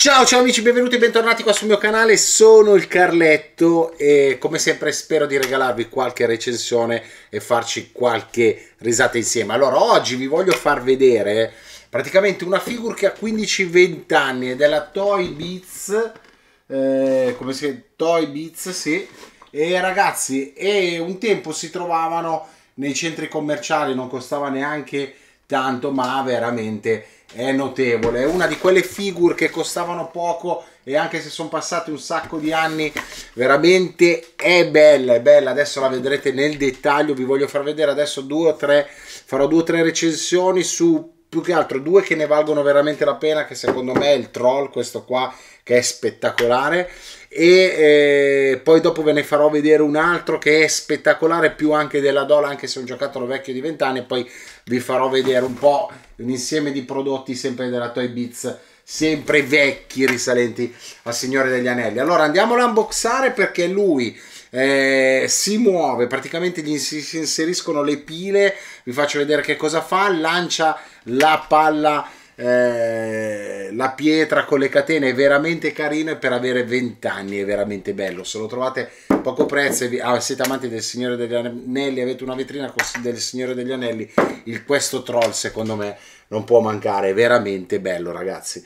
Ciao ciao amici, benvenuti e bentornati qua sul mio canale, sono il Carletto e come sempre spero di regalarvi qualche recensione e farci qualche risata insieme. Allora, oggi vi voglio far vedere praticamente una figure che ha 15-20 anni ed è la Toy Beats, eh, come si chiama? Toy Beats, sì. E ragazzi, e un tempo si trovavano nei centri commerciali, non costava neanche tanto, ma veramente è notevole, è una di quelle figure che costavano poco e anche se sono passati un sacco di anni veramente è bella, è bella, adesso la vedrete nel dettaglio, vi voglio far vedere adesso due o tre, farò due o tre recensioni su più che altro due che ne valgono veramente la pena che secondo me è il troll questo qua che è spettacolare e eh, poi dopo ve ne farò vedere un altro che è spettacolare più anche della Dola anche se è un giocattolo vecchio di vent'anni e poi vi farò vedere un po' un insieme di prodotti sempre della Toy Beats sempre vecchi risalenti al Signore degli Anelli allora andiamolo a unboxare perché lui eh, si muove praticamente gli si inseriscono le pile vi faccio vedere che cosa fa lancia la palla eh, la pietra con le catene è veramente carino e per avere 20 anni è veramente bello se lo trovate a poco prezzo e ah, siete amanti del Signore degli Anelli avete una vetrina del Signore degli Anelli il questo troll secondo me non può mancare è veramente bello ragazzi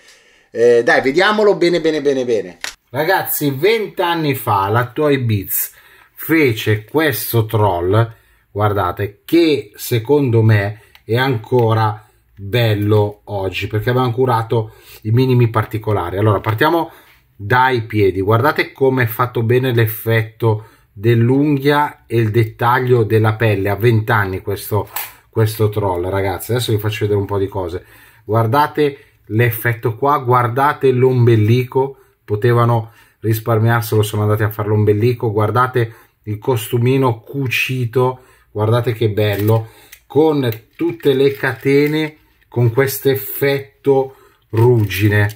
eh, dai vediamolo bene bene bene bene ragazzi 20 anni fa la Toy Beats fece questo troll guardate che secondo me è ancora bello oggi perché abbiamo curato i minimi particolari. Allora partiamo dai piedi, guardate come è fatto bene l'effetto dell'unghia e il dettaglio della pelle a 20 anni questo, questo troll ragazzi adesso vi faccio vedere un po' di cose guardate l'effetto qua guardate l'ombelico potevano risparmiarselo sono andati a fare l'ombelico guardate il costumino cucito guardate che bello con tutte le catene con questo effetto ruggine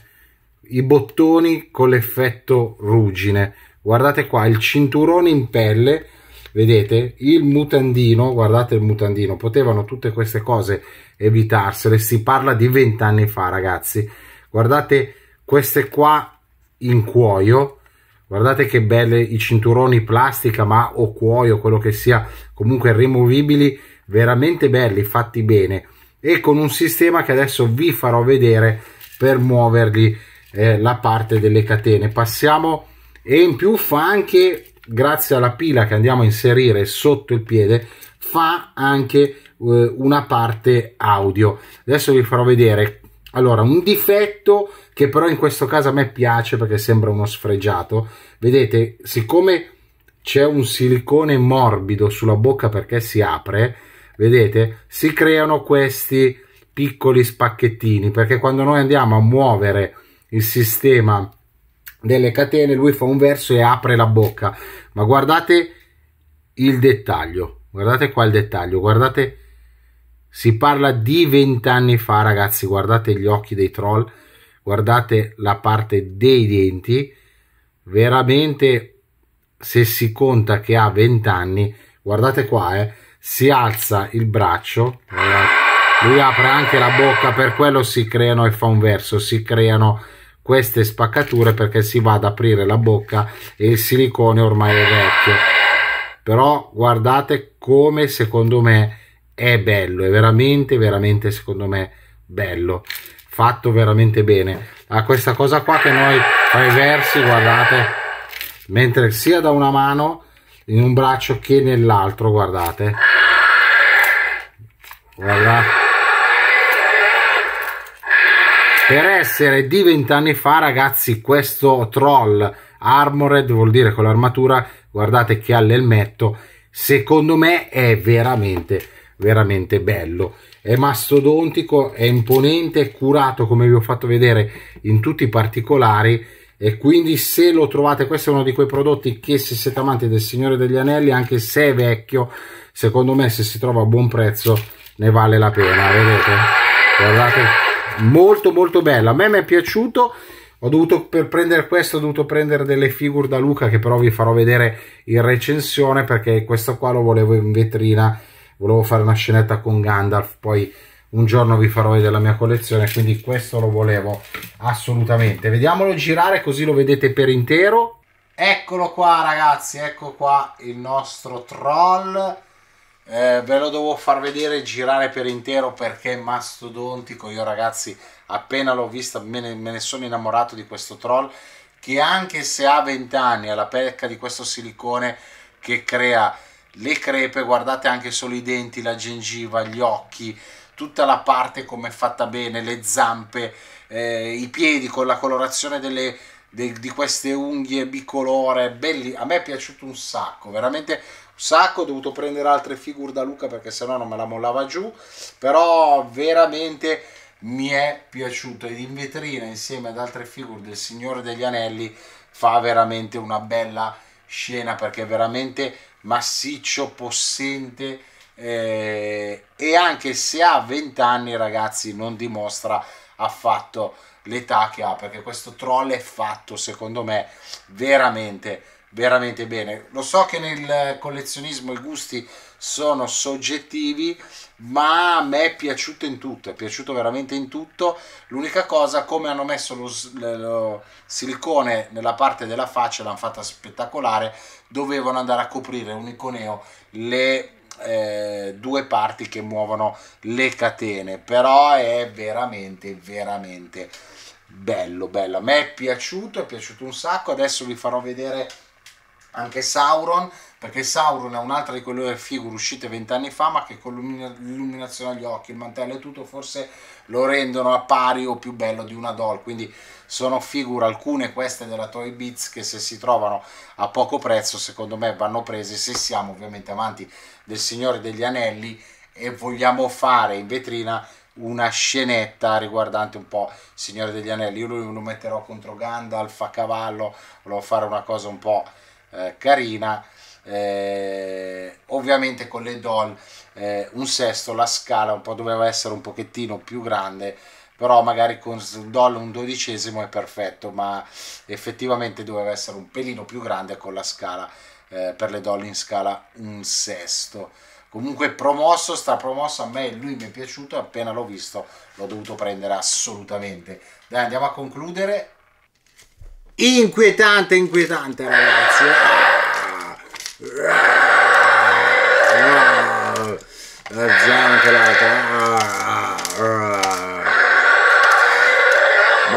i bottoni con l'effetto ruggine guardate qua il cinturone in pelle vedete il mutandino guardate il mutandino potevano tutte queste cose evitarsele si parla di vent'anni fa ragazzi guardate queste qua in cuoio guardate che belle i cinturoni plastica ma o cuoio quello che sia comunque rimovibili veramente belli fatti bene e con un sistema che adesso vi farò vedere per muovergli eh, la parte delle catene passiamo e in più fa anche grazie alla pila che andiamo a inserire sotto il piede fa anche eh, una parte audio adesso vi farò vedere allora un difetto che però in questo caso a me piace perché sembra uno sfregiato vedete siccome c'è un silicone morbido sulla bocca perché si apre vedete, si creano questi piccoli spacchettini perché quando noi andiamo a muovere il sistema delle catene lui fa un verso e apre la bocca ma guardate il dettaglio guardate qua il dettaglio guardate si parla di vent'anni fa ragazzi guardate gli occhi dei troll guardate la parte dei denti veramente se si conta che ha vent'anni guardate qua eh si alza il braccio, lui apre anche la bocca, per quello si creano e fa un verso, si creano queste spaccature perché si va ad aprire la bocca e il silicone ormai è vecchio. Però guardate come secondo me è bello, è veramente, veramente secondo me bello, fatto veramente bene. Ha ah, questa cosa qua che noi fa i versi, guardate, mentre sia da una mano in un braccio che nell'altro guardate Guarda. per essere di vent'anni fa ragazzi questo troll armored vuol dire con l'armatura guardate che ha l'elmetto secondo me è veramente veramente bello è mastodontico è imponente è curato come vi ho fatto vedere in tutti i particolari e quindi se lo trovate questo è uno di quei prodotti che se siete amanti del Signore degli Anelli anche se è vecchio secondo me se si trova a buon prezzo ne vale la pena vedete guardate molto molto bella a me mi è piaciuto ho dovuto per prendere questo ho dovuto prendere delle figure da Luca che però vi farò vedere in recensione perché questo qua lo volevo in vetrina volevo fare una scenetta con Gandalf poi un giorno vi farò vedere la mia collezione quindi questo lo volevo assolutamente vediamolo girare così lo vedete per intero eccolo qua ragazzi ecco qua il nostro troll eh, ve lo devo far vedere girare per intero perché è mastodontico io ragazzi appena l'ho vista me ne, me ne sono innamorato di questo troll che anche se ha 20 anni ha la pecca di questo silicone che crea le crepe guardate anche solo i denti la gengiva gli occhi tutta la parte come è fatta bene, le zampe, eh, i piedi con la colorazione delle, de, di queste unghie bicolore, belli, a me è piaciuto un sacco, veramente un sacco, ho dovuto prendere altre figure da Luca perché sennò non me la mollava giù, però veramente mi è piaciuto ed in vetrina insieme ad altre figure del Signore degli Anelli fa veramente una bella scena perché è veramente massiccio, possente, eh, e anche se ha 20 anni ragazzi non dimostra affatto l'età che ha perché questo troll è fatto secondo me veramente veramente bene lo so che nel collezionismo i gusti sono soggettivi ma a me è piaciuto in tutto è piaciuto veramente in tutto l'unica cosa come hanno messo lo, lo silicone nella parte della faccia l'hanno fatta spettacolare dovevano andare a coprire un iconeo le eh, due parti che muovono le catene, però è veramente, veramente bello, bello. A me è piaciuto, è piaciuto un sacco, adesso vi farò vedere anche Sauron, perché Sauron è un'altra di quelle figure uscite vent'anni fa, ma che con l'illuminazione agli occhi, il mantello e tutto, forse lo rendono a pari o più bello di una doll, quindi sono figure alcune queste della Toy Beats che se si trovano a poco prezzo secondo me vanno prese se siamo ovviamente amanti del Signore degli Anelli e vogliamo fare in vetrina una scenetta riguardante un po' il Signore degli Anelli. Io lo metterò contro Gandalf a cavallo, volevo fare una cosa un po' eh, carina. Eh, ovviamente con le doll eh, un sesto la scala un po' doveva essere un pochettino più grande però magari con Sdoll un dodicesimo è perfetto, ma effettivamente doveva essere un pelino più grande con la scala, eh, per le Doll in scala un sesto. Comunque promosso, sta promosso, a me lui mi è piaciuto, appena l'ho visto l'ho dovuto prendere assolutamente. Dai, andiamo a concludere. Inquietante, inquietante ragazzi. Ah, ah, ah,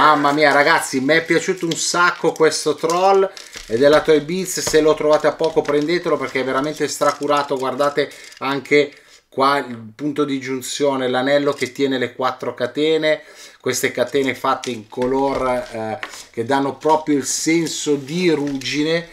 Mamma mia ragazzi, mi è piaciuto un sacco questo troll è della Toy Beats se lo trovate a poco prendetelo perché è veramente stracurato, guardate anche qua il punto di giunzione, l'anello che tiene le quattro catene, queste catene fatte in color eh, che danno proprio il senso di ruggine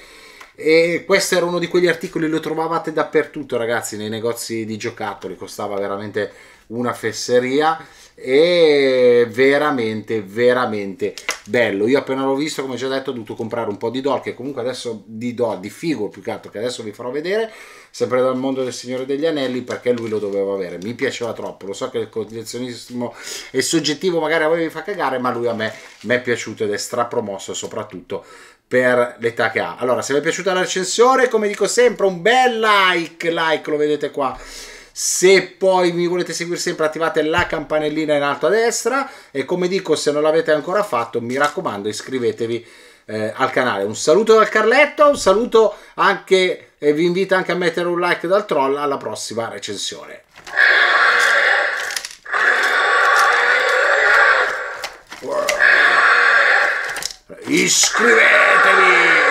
e questo era uno di quegli articoli, lo trovavate dappertutto ragazzi nei negozi di giocattoli, costava veramente una fesseria è veramente veramente bello io appena l'ho visto come già detto ho dovuto comprare un po' di doll che comunque adesso di doll di figo più che altro che adesso vi farò vedere sempre dal mondo del Signore degli Anelli perché lui lo doveva avere mi piaceva troppo lo so che il collezionismo è soggettivo magari a voi vi fa cagare ma lui a me mi è piaciuto ed è strapromosso soprattutto per l'età che ha allora se vi è piaciuta la recensione come dico sempre un bel like like lo vedete qua se poi mi volete seguire sempre attivate la campanellina in alto a destra e come dico se non l'avete ancora fatto mi raccomando iscrivetevi eh, al canale. Un saluto dal Carletto, un saluto anche e vi invito anche a mettere un like dal troll alla prossima recensione. Iscrivetevi!